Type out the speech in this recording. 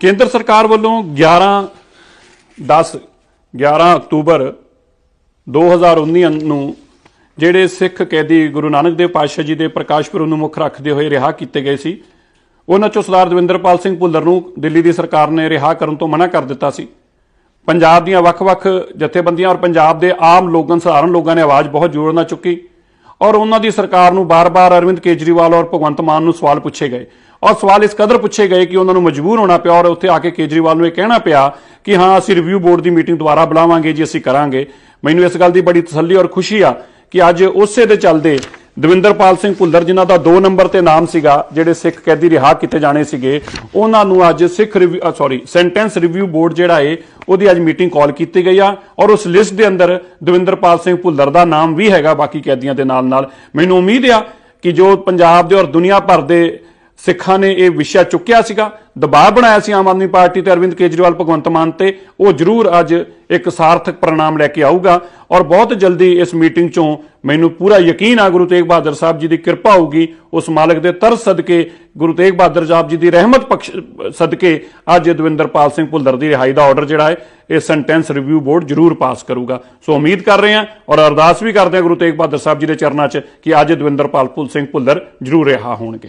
ਕੇਂਦਰ ਸਰਕਾਰ ਵੱਲੋਂ 11 10 11 ਅਕਤੂਬਰ 2019 ਨੂੰ ਜਿਹੜੇ ਸਿੱਖ ਕੈਦੀ ਗੁਰੂ ਨਾਨਕ ਦੇਵ ਪਾਤਸ਼ਾਹ ਜੀ ਦੇ ਪ੍ਰਕਾਸ਼ ਪੁਰਬ ਨੂੰ ਮੁੱਖ ਰੱਖਦੇ ਹੋਏ ਰਿਹਾ ਕੀਤੇ ਗਏ ਸੀ ਉਹਨਾਂ ਚੋਂ ਸਰਦਾਰ ਦਵਿੰਦਰਪਾਲ ਸਿੰਘ ਭੁੱਲਰ ਨੂੰ ਦਿੱਲੀ ਦੀ ਸਰਕਾਰ ਨੇ ਰਿਹਾ ਕਰਨ ਤੋਂ ਮਨਾ ਕਰ ਦਿੱਤਾ ਸੀ ਪੰਜਾਬ ਦੀਆਂ ਵੱਖ-ਵੱਖ ਜਥੇਬੰਦੀਆਂ ਔਰ ਪੰਜਾਬ ਦੇ ਆਮ ਲੋਕਾਂ ਸਾਧਾਰਨ ਲੋਕਾਂ ਨੇ ਆਵਾਜ਼ ਬਹੁਤ ਜ਼ੋਰ ਨਾਲ ਚੁੱਕੀ ਔਰ ਉਹਨਾਂ ਦੀ ਸਰਕਾਰ ਨੂੰ ਬਾਰ-ਬਾਰ ਅਰਵਿੰਦ ਕੇਜਰੀਵਾਲ ਔਰ ਭਗਵੰਤ ਮਾਨ ਨੂੰ ਸਵਾਲ ਪੁੱਛੇ ਗਏ ਔਰ ਸਵਾਲ ਇਸ ਕਦਰ ਪੁੱਛੇ ਗਏ ਕਿ ਉਹਨਾਂ ਨੂੰ ਮਜਬੂਰ ਹੋਣਾ ਪਿਆ ਔਰ ਉੱਥੇ ਆ ਕੇ ਕੇਜਰੀਵਾਲ ਨੂੰ ਇਹ ਕਹਿਣਾ ਪਿਆ ਕਿ ਹਾਂ ਅਸੀਂ ਰਿਵਿਊ ਬੋਰਡ ਦੀ ਮੀਟਿੰਗ ਦੁਬਾਰਾ ਬੁਲਾਵਾਂਗੇ ਜੀ ਅਸੀਂ ਕਰਾਂਗੇ ਮੈਨੂੰ ਇਸ ਗੱਲ ਦੀ ਬੜੀ ਤਸੱਲੀ ਔਰ ਖੁਸ਼ੀ ਆ ਕਿ ਅੱਜ ਉਸੇ ਦੇ ਚੱਲਦੇ ਦਵਿੰਦਰਪਾਲ ਸਿੰਘ ਭੁੱਲਰ ਜਿਨ੍ਹਾਂ ਦਾ 2 ਨੰਬਰ ਤੇ ਨਾਮ ਸੀਗਾ ਜਿਹੜੇ ਸਿੱਖ ਕੈਦੀ ਰਿਹਾ ਕੀਤੇ ਜਾਣੇ ਸੀਗੇ ਉਹਨਾਂ ਨੂੰ ਅੱਜ Sikh sorry sentence review board ਜਿਹੜਾ ਏ ਉਹਦੀ ਅੱਜ ਮੀਟਿੰਗ ਕਾਲ ਕੀਤੀ ਗਈ ਆ ਔਰ ਉਸ ਲਿਸਟ ਦੇ ਅੰਦਰ ਦਵਿੰਦਰਪਾਲ ਸਿੰਘ ਭੁੱਲਰ ਦਾ ਨਾਮ ਵੀ ਹੈਗਾ ਬਾਕੀ ਕੈਦੀਆਂ ਦੇ ਨਾਲ ਨਾਲ ਮੈਨੂੰ ਉਮੀਦ ਆ ਕਿ ਜੋ ਪੰਜਾਬ ਦੇ ਔਰ ਦੁਨੀਆ ਭਰ ਦੇ ਸਿੱਖਾਂ ਨੇ ਇਹ ਵਿਸ਼ਾ ਚੁੱਕਿਆ ਸੀਗਾ ਦਬਾਅ ਬਣਾਇਆ ਸੀ ਆਮ ਆਦਮੀ ਪਾਰਟੀ ਤੇ ਅਰਵਿੰਦ ਕੇਜਰੀਵਾਲ ਭਗਵੰਤ ਮਾਨ ਤੇ ਉਹ ਜ਼ਰੂਰ ਅੱਜ ਇੱਕ ਸਾਰਥਕ ਪ੍ਰਣਾਮ ਲੈ ਕੇ ਆਊਗਾ ਔਰ ਬਹੁਤ ਜਲਦੀ ਇਸ ਮੀਟਿੰਗ ਚੋਂ ਮੈਨੂੰ ਪੂਰਾ ਯਕੀਨ ਆ ਗੁਰੂ ਤੇਗ ਬਹਾਦਰ ਸਾਹਿਬ ਜੀ ਦੀ ਕਿਰਪਾ ਹੋਊਗੀ ਉਸ ਮਾਲਕ ਦੇ ਤਰਸ ਸਦਕੇ ਗੁਰੂ ਤੇਗ ਬਹਾਦਰ ਸਾਹਿਬ ਜੀ ਦੀ ਰਹਿਮਤ ਪਖਸ਼ ਸਦਕੇ ਅੱਜ ਦਵਿੰਦਰਪਾਲ ਸਿੰਘ ਭੁੱਲਰ ਦੀ ਰਿਹਾਈ ਦਾ ਆਰਡਰ ਜਿਹੜਾ ਹੈ ਇਹ ਸੈਂਟੈਂਸ ਰਿਵਿਊ ਬੋਰਡ ਜ਼ਰੂਰ ਪਾਸ ਕਰੂਗਾ ਸੋ ਉਮੀਦ ਕਰ ਰਹੇ ਹਾਂ ਔਰ ਅਰਦਾਸ ਵੀ ਕਰਦੇ ਹਾਂ ਗੁਰੂ ਤੇਗ ਬਹਾਦਰ ਸਾਹਿਬ ਜੀ ਦੇ ਚਰਨਾਂ 'ਚ ਕਿ ਅੱਜ ਦਵਿੰਦਰਪਾਲ ਸਿੰਘ ਭੁੱਲਰ ਜ਼ਰੂਰ ਰਿਹਾ ਹੋਣਗੇ